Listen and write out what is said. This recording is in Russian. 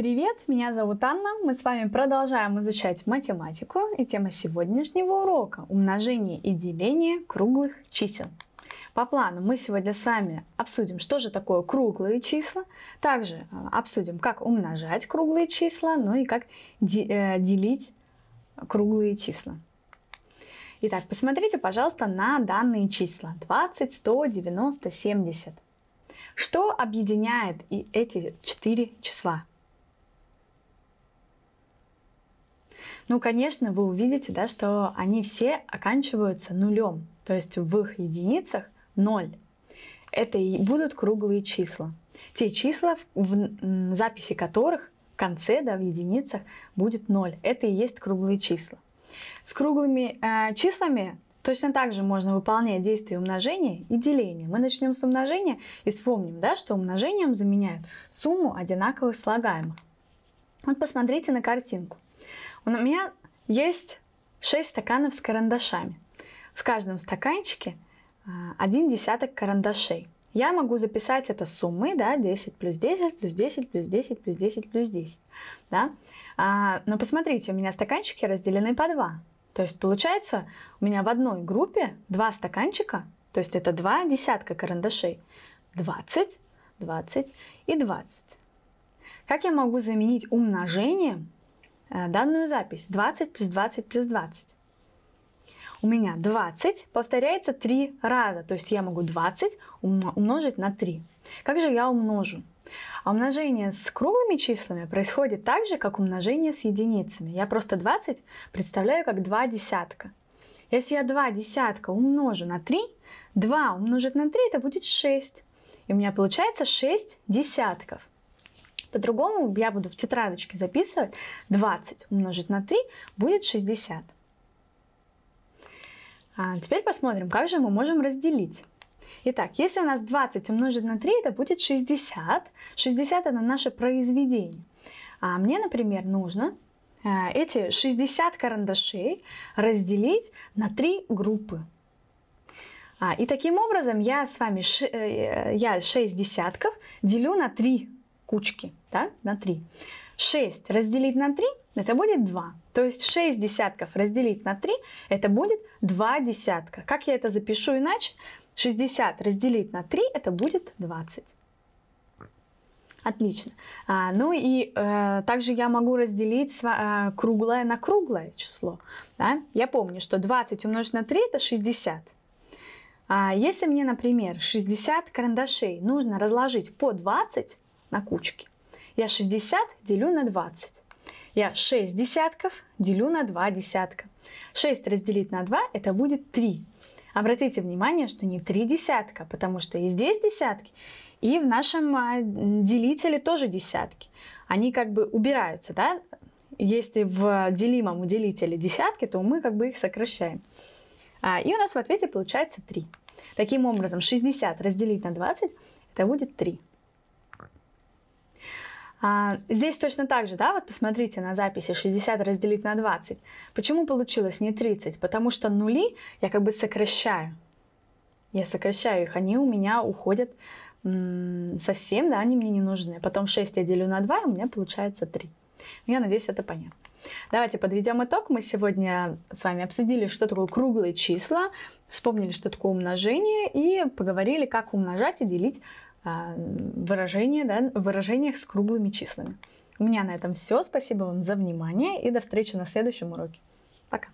Привет, меня зовут Анна. Мы с вами продолжаем изучать математику и тема сегодняшнего урока – умножение и деление круглых чисел. По плану мы сегодня с вами обсудим, что же такое круглые числа, также э, обсудим, как умножать круглые числа, ну и как э, делить круглые числа. Итак, посмотрите, пожалуйста, на данные числа 20, 100, 90, 70. Что объединяет и эти четыре числа? Ну, конечно, вы увидите, да, что они все оканчиваются нулем, то есть в их единицах ноль. Это и будут круглые числа. Те числа, в записи которых в конце, да, в единицах будет ноль. Это и есть круглые числа. С круглыми э, числами Точно так же можно выполнять действия умножения и деления. Мы начнем с умножения и вспомним, да, что умножением заменяют сумму одинаковых слагаемых. Вот посмотрите на картинку. У меня есть 6 стаканов с карандашами. В каждом стаканчике а, один десяток карандашей. Я могу записать это суммы, да, 10 плюс 10, плюс 10, плюс 10, плюс 10, плюс 10, да. А, но посмотрите, у меня стаканчики разделены по 2. То есть получается, у меня в одной группе 2 стаканчика, то есть это 2 десятка карандашей. 20, 20 и 20. Как я могу заменить умножением Э, данную запись. 20 плюс 20 плюс 20. У меня 20 повторяется 3 раза. То есть я могу 20 умножить на 3. Как же я умножу? А умножение с круглыми числами происходит так же, как умножение с единицами. Я просто 20 представляю как 2 десятка. Если я 2 десятка умножу на 3, 2 умножить на 3 это будет 6. И у меня получается 6 десятков. По-другому я буду в тетрадочке записывать 20 умножить на 3 будет 60. А теперь посмотрим, как же мы можем разделить. Итак, если у нас 20 умножить на 3, это будет 60. 60 это наше произведение. А мне, например, нужно э, эти 60 карандашей разделить на три группы. А, и таким образом я с вами э, я 6 десятков делю на 3 кучки, да, на 3. 6 разделить на 3 – это будет 2. То есть 6 десятков разделить на 3 – это будет 2 десятка. Как я это запишу иначе? 60 разделить на 3 – это будет 20. Отлично. А, ну и э, также я могу разделить э, круглое на круглое число. Да? Я помню, что 20 умножить на 3 – это 60. А если мне, например, 60 карандашей нужно разложить по 20, на кучки. Я 60 делю на 20. Я 6 десятков делю на 2 десятка. 6 разделить на 2 это будет 3. Обратите внимание, что не 3 десятка, потому что и здесь десятки, и в нашем а, делителе тоже десятки. Они как бы убираются, да? Если в делимом у делителя десятки, то мы как бы их сокращаем. А, и у нас в ответе получается 3. Таким образом, 60 разделить на 20 это будет 3. А, здесь точно так же, да, вот посмотрите на записи 60 разделить на 20. Почему получилось не 30? Потому что нули я как бы сокращаю. Я сокращаю их, они у меня уходят совсем, да, они мне не нужны. Потом 6 я делю на 2, и у меня получается 3. Ну, я надеюсь, это понятно. Давайте подведем итог. Мы сегодня с вами обсудили, что такое круглые числа, вспомнили, что такое умножение, и поговорили, как умножать и делить а, выражения, да, выражениях с круглыми числами. У меня на этом все. Спасибо вам за внимание и до встречи на следующем уроке. Пока!